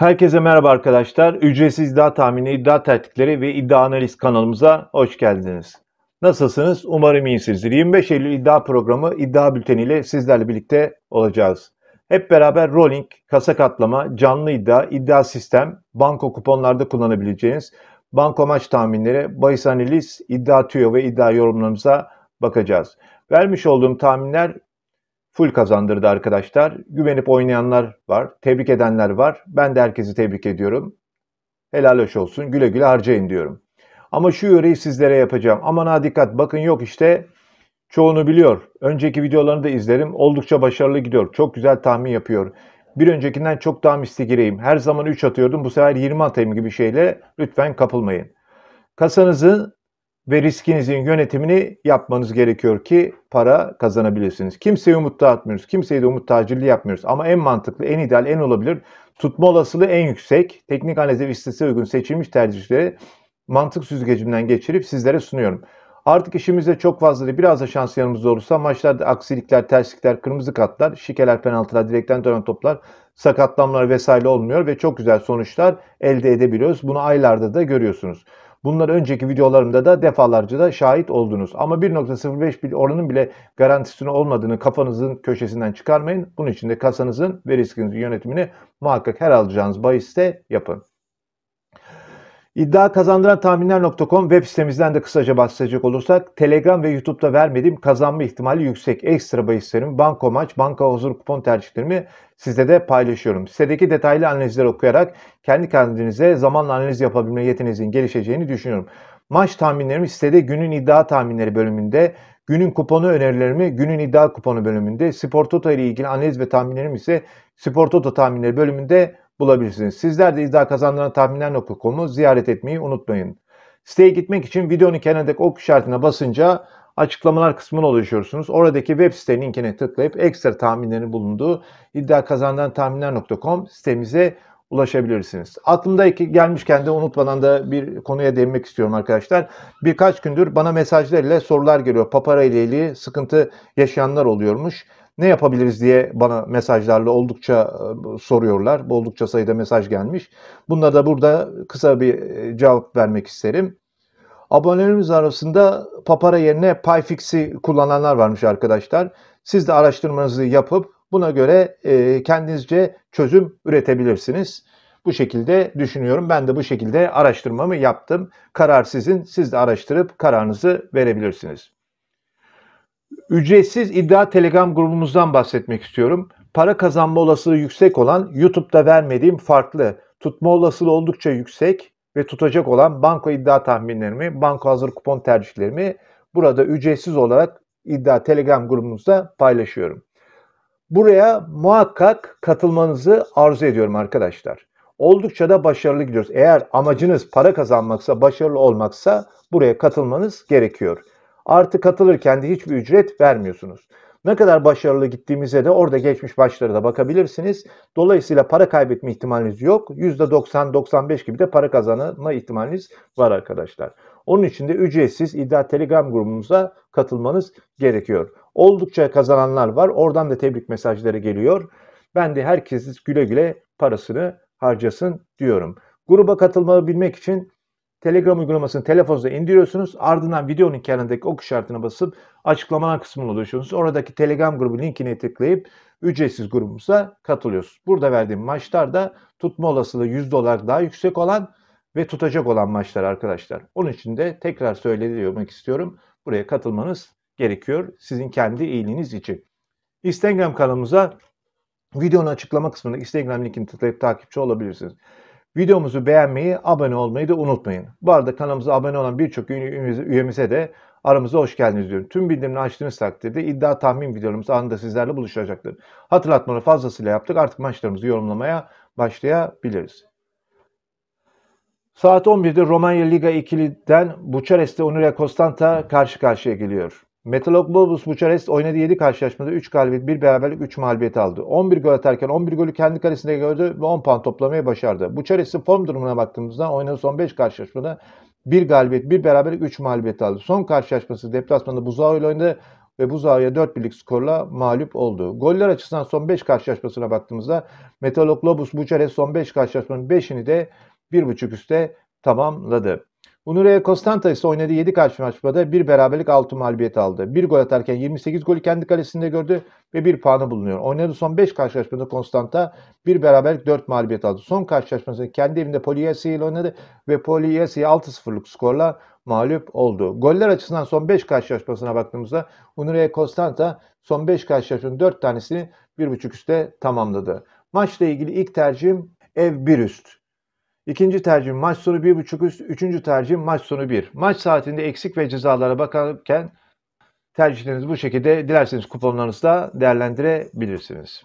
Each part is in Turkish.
Herkese merhaba arkadaşlar. Ücretsiz iddia tahmini, iddia taktikleri ve iddia analiz kanalımıza hoş geldiniz. Nasılsınız? Umarım iyisinizdir. 25 Eylül iddia programı iddia bülteni ile sizlerle birlikte olacağız. Hep beraber rolling, kasa katlama, canlı iddia, iddia sistem, banko kuponlarda kullanabileceğiniz banko maç tahminleri, bahis analiz, iddia tüyo ve iddia yorumlarımıza bakacağız. Vermiş olduğum tahminler full kazandırdı arkadaşlar. Güvenip oynayanlar var, tebrik edenler var. Ben de herkesi tebrik ediyorum. Helal hoş olsun, güle güle harcayın diyorum. Ama şu yöreyi sizlere yapacağım. Aman ha dikkat bakın yok işte çoğunu biliyor. Önceki videolarını da izlerim. Oldukça başarılı gidiyor. Çok güzel tahmin yapıyor. Bir öncekinden çok daha misligireyim. Her zaman 3 atıyordum. Bu sefer 20 atayım gibi şeyle lütfen kapılmayın. Kasanızı ve riskinizin yönetimini yapmanız gerekiyor ki para kazanabilirsiniz. Kimseyi umut dağıtmıyoruz. Kimseyi de umut tacirliği yapmıyoruz. Ama en mantıklı, en ideal, en olabilir tutma olasılığı en yüksek. Teknik analize ve istatistiğe uygun seçilmiş tercihleri mantık süzgecimden geçirip sizlere sunuyorum. Artık işimizde çok fazla değil. Biraz da şans yanımızda olursa maçlarda aksilikler, terslikler, kırmızı katlar, şikeler, penaltılar, direkten dönen toplar, sakatlamalar vesaire olmuyor ve çok güzel sonuçlar elde edebiliyoruz. Bunu aylarda da görüyorsunuz. Bunları önceki videolarımda da defalarca da şahit oldunuz. Ama 1.05 oranın bile garantisinin olmadığını kafanızın köşesinden çıkarmayın. Bunun için de kasanızın ve riskinizin yönetimini muhakkak her alacağınız bahiste yapın. İddia kazandıran tahminler.com web sitemizden de kısaca bahsedecek olursak Telegram ve YouTube'da vermediğim kazanma ihtimali yüksek ekstra bahislerim, banko maç, banka huzur kupon tercihlerimi sizle de paylaşıyorum. Sitedeki detaylı analizleri okuyarak kendi kendinize zamanla analiz yapabilme yeteneğinizin gelişeceğini düşünüyorum. Maç tahminlerimi sitede günün iddia tahminleri bölümünde, günün kuponu önerilerimi günün iddia kuponu bölümünde, Spor ile ilgili analiz ve tahminlerim ise Spor tahminleri bölümünde bulabilirsiniz. Sizler de iddia kazandıran tahminler.com'u ziyaret etmeyi unutmayın. Siteye gitmek için videonun kenarındaki ok işaretine basınca açıklamalar kısmına ulaşıyorsunuz. Oradaki web site linkine tıklayıp ekstra tahminlerin bulunduğu iddia kazandıran tahminler.com sitemize ulaşabilirsiniz. Aklımda gelmişken de unutmadan da bir konuya değinmek istiyorum arkadaşlar. Birkaç gündür bana mesajlar ile sorular geliyor. Papara ile ilgili sıkıntı yaşayanlar oluyormuş ne yapabiliriz diye bana mesajlarla oldukça e, soruyorlar. Oldukça sayıda mesaj gelmiş. Bunlara da burada kısa bir e, cevap vermek isterim. Abonelerimiz arasında Papara yerine Payfix'i kullananlar varmış arkadaşlar. Siz de araştırmanızı yapıp buna göre e, kendinizce çözüm üretebilirsiniz. Bu şekilde düşünüyorum. Ben de bu şekilde araştırmamı yaptım. Karar sizin. Siz de araştırıp kararınızı verebilirsiniz ücretsiz iddia telegram grubumuzdan bahsetmek istiyorum. Para kazanma olasılığı yüksek olan YouTube'da vermediğim farklı, tutma olasılığı oldukça yüksek ve tutacak olan banko iddia tahminlerimi, banko hazır kupon tercihlerimi burada ücretsiz olarak iddia telegram grubumuzda paylaşıyorum. Buraya muhakkak katılmanızı arzu ediyorum arkadaşlar. Oldukça da başarılı gidiyoruz. Eğer amacınız para kazanmaksa, başarılı olmaksa buraya katılmanız gerekiyor. Artı katılırken de hiçbir ücret vermiyorsunuz. Ne kadar başarılı gittiğimize de orada geçmiş başlara da bakabilirsiniz. Dolayısıyla para kaybetme ihtimaliniz yok. %90-95 gibi de para kazanma ihtimaliniz var arkadaşlar. Onun için de ücretsiz iddia telegram grubumuza katılmanız gerekiyor. Oldukça kazananlar var. Oradan da tebrik mesajları geliyor. Ben de herkes güle güle parasını harcasın diyorum. Gruba katılmayabilmek için Telegram uygulamasını telefonunuza indiriyorsunuz. Ardından videonun kenarındaki ok işaretine basıp açıklamalar kısmına ulaşıyorsunuz. Oradaki Telegram grubu linkine tıklayıp ücretsiz grubumuza katılıyorsunuz. Burada verdiğim maçlar da tutma olasılığı %100 olarak daha yüksek olan ve tutacak olan maçlar arkadaşlar. Onun için de tekrar söylemek istiyorum. Buraya katılmanız gerekiyor sizin kendi iyiliğiniz için. Instagram kanalımıza videonun açıklama kısmındaki Instagram linkini tıklayıp takipçi olabilirsiniz. Videomuzu beğenmeyi, abone olmayı da unutmayın. Bu arada kanalımıza abone olan birçok üyemize de aramıza hoş geldiniz diyorum. Tüm bildirimleri açtığınız takdirde iddia tahmin videolarımız anında sizlerle buluşacaktır. Hatırlatmaları fazlasıyla yaptık. Artık maçlarımızı yorumlamaya başlayabiliriz. Saat 11'de Romanya Liga 2'den Buçarest'te Unirea Costanta karşı karşıya geliyor. Metaloglobus Buçarest oynadığı 7 karşılaşmada 3 galibiyet, 1 beraberlik, 3 mağlubiyet aldı. 11 gol atarken 11 golü kendi kalesinde gördü ve 10 puan toplamayı başardı. Buçarest'in form durumuna baktığımızda oynadığı son 5 karşılaşmada 1 galibiyet, 1 beraberlik, 3 mağlubiyet aldı. Son karşılaşması deplasmanda Buzağı ile oynadı ve Buzağı'ya 4 birlik skorla mağlup oldu. Goller açısından son 5 karşılaşmasına baktığımızda Metaloglobus Buçarest son 5 karşılaşmanın 5'ini de 1.5 üste tamamladı. Unure Konstanta ise oynadığı 7 karşılaşmada bir beraberlik 6 mağlubiyet aldı. Bir gol atarken 28 golü kendi kalesinde gördü ve bir puanı bulunuyor. Oynadığı son 5 karşılaşmada Konstanta bir beraberlik 4 mağlubiyet aldı. Son karşılaşmasını kendi evinde Poliyesi ile oynadı ve Poliyesi 6-0'lık skorla mağlup oldu. Goller açısından son 5 karşılaşmasına baktığımızda Unure Konstanta son 5 karşılaşmanın 4 tanesini 1.5 üste tamamladı. Maçla ilgili ilk tercihim ev bir üst. İkinci tercih maç sonu 1.5 üst. Üçüncü tercih maç sonu 1. Maç saatinde eksik ve cezalara bakarken tercihleriniz bu şekilde. Dilerseniz kuponlarınızı da değerlendirebilirsiniz.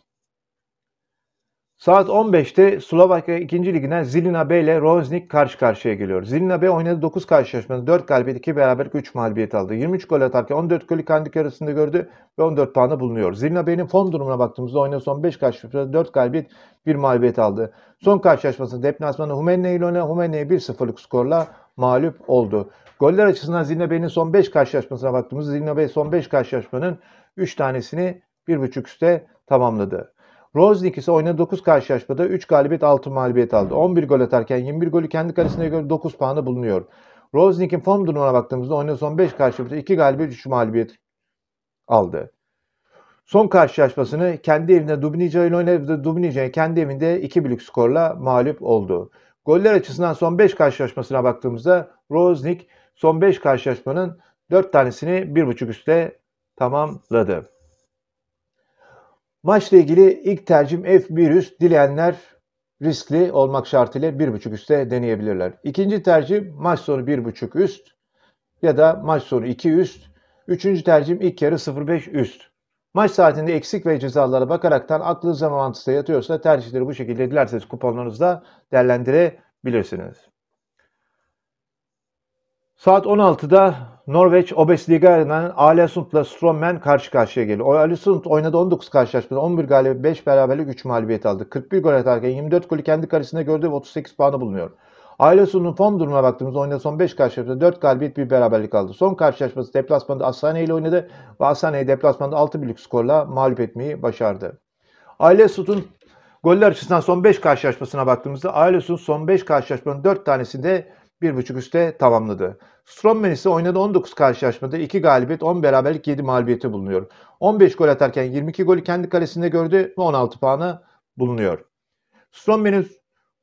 Saat 15'te Slovakya 2. Liginden Zilina Bey ile Roznik karşı karşıya geliyor. Zilina Bey oynadı 9 karşılaşmada 4 galibiyet 2 beraberlik 3 mağlubiyet aldı. 23 gol atarken 14 golü kendi arasında gördü ve 14 puanı bulunuyor. Zilina Bey'in form durumuna baktığımızda oynadığı son 5 karşılaşmada 4 galibiyet 1 mağlubiyet aldı. Son karşılaşmasında deplasmanda Humenne ile oynadı. Humenne 1-0'lık skorla mağlup oldu. Goller açısından Zilina Bey'in son 5 karşılaşmasına baktığımızda Zilina Bey son 5 karşılaşmanın 3 tanesini 1.5 üstte tamamladı. Rosling ise oynadığı 9 karşılaşmada 3 galibiyet 6 mağlubiyet aldı. 11 hmm. gol atarken 21 golü kendi kalesine göre 9 puanı bulunuyor. Rosning'in form durumuna baktığımızda oynadığı son 5 karşılaşmada 2 galibiyet 3 mağlubiyet aldı. Son karşılaşmasını kendi evinde Dubnica ile oynadı. Dubnica kendi evinde 2 büyük skorla mağlup oldu. Goller açısından son 5 karşılaşmasına baktığımızda Rosnik son 5 karşılaşmanın 4 tanesini 1.5 üstte tamamladı. Maçla ilgili ilk tercihim F1 üst. Dileyenler riskli olmak şartıyla 1.5 üste deneyebilirler. İkinci tercih maç sonu 1.5 üst ya da maç sonu 2 üst. Üçüncü tercihim ilk yarı 0.5 üst. Maç saatinde eksik ve cezalara bakaraktan aklınıza mantıkta yatıyorsa tercihleri bu şekilde dilerseniz kuponlarınızda değerlendirebilirsiniz. Saat 16'da Norveç Obesliga'dan Alesund'la Strommen karşı karşıya geliyor. Alesund oynadı 19 karşılaşmada 11 galibiyet, 5 beraberlik, 3 mağlubiyet aldı. 41 gol atarken 24 golü kendi karesinde gördü ve 38 puanı bulunuyor. Alesund'un form durumuna baktığımızda oynadığı son 5 karşılaşmada 4 galibiyet, 1 beraberlik aldı. Son karşılaşması deplasmanda Asane ile oynadı ve Asane deplasmanda 6 birlik skorla mağlup etmeyi başardı. Alesund'un goller açısından son 5 karşılaşmasına baktığımızda Alesund son 5 karşılaşmanın 4 tanesinde 1.5 üste tamamladı. Strommen ise oynadığı 19 karşılaşmada 2 galibiyet, 10 beraberlik, 7 mağlubiyeti bulunuyor. 15 gol atarken 22 golü kendi kalesinde gördü ve 16 puanı bulunuyor. Strommen'in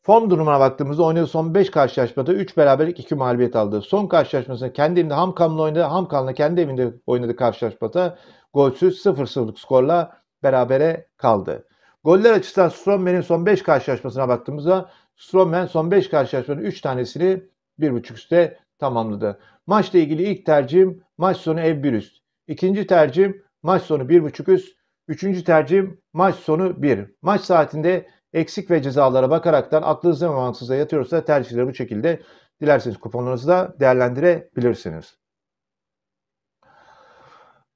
form durumuna baktığımızda oynadığı son 5 karşılaşmada 3 beraberlik 2 mağlubiyet aldı. Son karşılaşmasında kendi evinde Hamkam'la oynadı. Hamkam'la kendi evinde oynadığı karşılaşmada golsüz 0-0'lık skorla berabere kaldı. Goller açısından Strommen'in son 5 karşılaşmasına baktığımızda Strommen son 5 karşılaşmanın 3 tanesini bir buçuk üstte tamamladı. Maçla ilgili ilk tercihim maç sonu ev bir üst. İkinci tercihim maç sonu bir buçuk üst. Üçüncü tercihim maç sonu bir. Maç saatinde eksik ve cezalara bakaraktan aklınızda ve mantığınızda yatıyorsa tercihleri bu şekilde dilerseniz kuponlarınızı da değerlendirebilirsiniz.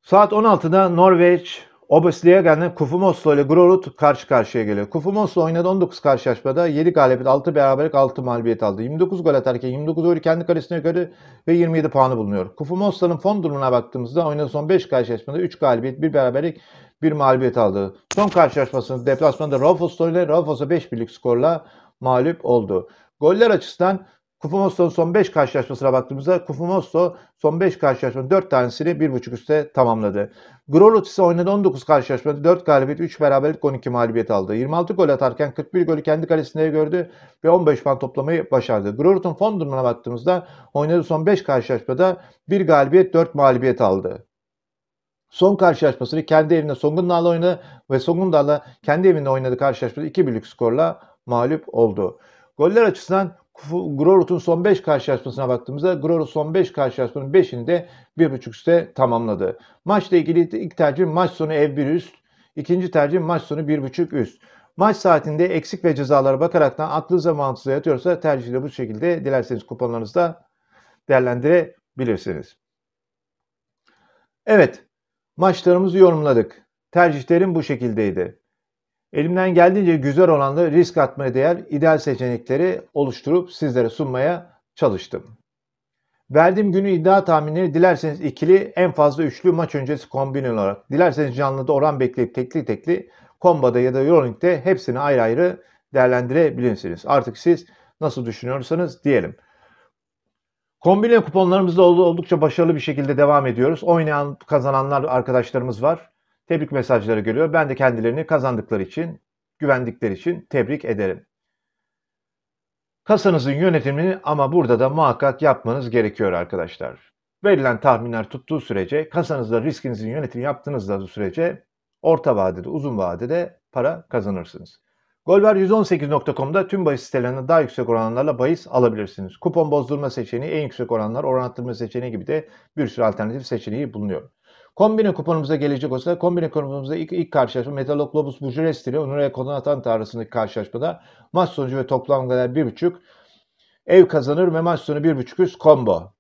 Saat 16'da Norveç Obasiliaga'nın Kufumoslo ile Grorud karşı karşıya geliyor. Kufumoslo oynadı 19 karşılaşmada 7 galibiyet, 6 beraberlik, 6 mağlubiyet aldı. 29 gol atarken 29 golü kendi kalesine göre ve 27 puanı bulunuyor. Kufumoslo'nun form durumuna baktığımızda oynadığı son 5 karşılaşmada 3 galibiyet, 1 beraberlik, 1 mağlubiyet aldı. Son karşılaşmasını deplasmanda Raufosso ile Raufos'a 5 birlik skorla mağlup oldu. Goller açısından Kufumoso'nun son 5 karşılaşmasına baktığımızda Kufumoso son 5 karşılaşmanın 4 tanesini 1.5 üstte tamamladı. Grolot ise oynadı 19 karşılaşmada 4 galibiyet, 3 beraberlik, 12 mağlubiyet aldı. 26 gol atarken 41 golü kendi kalesinde gördü ve 15 puan toplamayı başardı. Grolot'un fon durumuna baktığımızda oynadığı son 5 karşılaşmada 1 galibiyet, 4 mağlubiyet aldı. Son karşılaşmasını kendi evinde Songundal'la oynadı ve Songundal'la kendi evinde oynadığı karşılaşmada 2 birlik skorla mağlup oldu. Goller açısından Grorut'un son 5 karşılaşmasına baktığımızda Grorut son 5 karşılaşmanın 5'ini de 1.5 üstte tamamladı. Maçla ilgili ilk tercih maç sonu ev 1 üst. ikinci tercih maç sonu 1.5 üst. Maç saatinde eksik ve cezalara bakaraktan aklınıza mantığınıza yatıyorsa tercihi de bu şekilde dilerseniz kuponlarınızda değerlendirebilirsiniz. Evet maçlarımızı yorumladık. Tercihlerim bu şekildeydi. Elimden geldiğince güzel olanlı risk atmaya değer ideal seçenekleri oluşturup sizlere sunmaya çalıştım. Verdiğim günü iddia tahminleri dilerseniz ikili en fazla üçlü maç öncesi kombin olarak, dilerseniz canlıda oran bekleyip tekli tekli kombada ya da Eurolink'te hepsini ayrı ayrı değerlendirebilirsiniz. Artık siz nasıl düşünüyorsanız diyelim. Kombine kuponlarımızda oldukça başarılı bir şekilde devam ediyoruz. Oynayan kazananlar arkadaşlarımız var tebrik mesajları görüyor. Ben de kendilerini kazandıkları için, güvendikleri için tebrik ederim. Kasanızın yönetimini ama burada da muhakkak yapmanız gerekiyor arkadaşlar. Verilen tahminler tuttuğu sürece, kasanızda riskinizin yönetimi yaptığınızda sürece orta vadede, uzun vadede para kazanırsınız. Golver118.com'da tüm bahis sitelerinde daha yüksek oranlarla bahis alabilirsiniz. Kupon bozdurma seçeneği, en yüksek oranlar, oran arttırma seçeneği gibi de bir sürü alternatif seçeneği bulunuyor. Kombine kuponumuza gelecek olsa kombine kuponumuzda ilk, ilk karşılaşma Metaloklobus Bucuresti ile Onuraya atan tarlasındaki karşılaşmada maç sonucu ve toplam kadar buçuk ev kazanır ve maç sonu bir buçuk üst combo.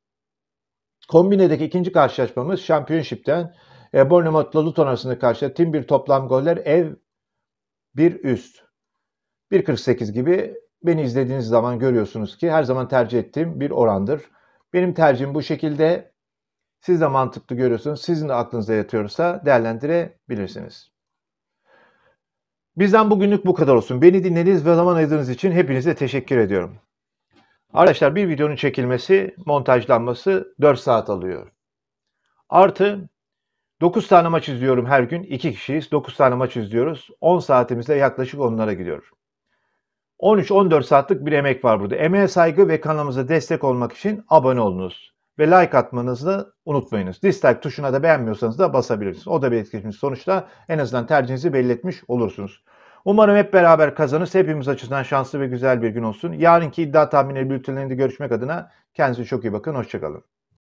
Kombinedeki ikinci karşılaşmamız Championship'ten e, Bournemouth ile Luton arasında karşılaştı. Tim bir toplam goller ev bir üst. 1.48 gibi beni izlediğiniz zaman görüyorsunuz ki her zaman tercih ettiğim bir orandır. Benim tercihim bu şekilde. Siz de mantıklı görüyorsunuz. Sizin de aklınıza yatıyorsa değerlendirebilirsiniz. Bizden bugünlük bu kadar olsun. Beni dinlediğiniz ve zaman ayırdığınız için hepinize teşekkür ediyorum. Arkadaşlar bir videonun çekilmesi, montajlanması 4 saat alıyor. Artı 9 tane maç izliyorum her gün. 2 kişiyiz. 9 tane maç izliyoruz. 10 saatimizde yaklaşık onlara gidiyor. 13-14 saatlik bir emek var burada. Emeğe saygı ve kanalımıza destek olmak için abone olunuz ve like atmanızı unutmayınız. Dislike tuşuna da beğenmiyorsanız da basabilirsiniz. O da bir etkileşmiş. Sonuçta en azından tercihinizi belirtmiş olursunuz. Umarım hep beraber kazanırız. Hepimiz açısından şanslı ve güzel bir gün olsun. Yarınki iddia tahmini bültenlerinde görüşmek adına kendinize çok iyi bakın. Hoşçakalın.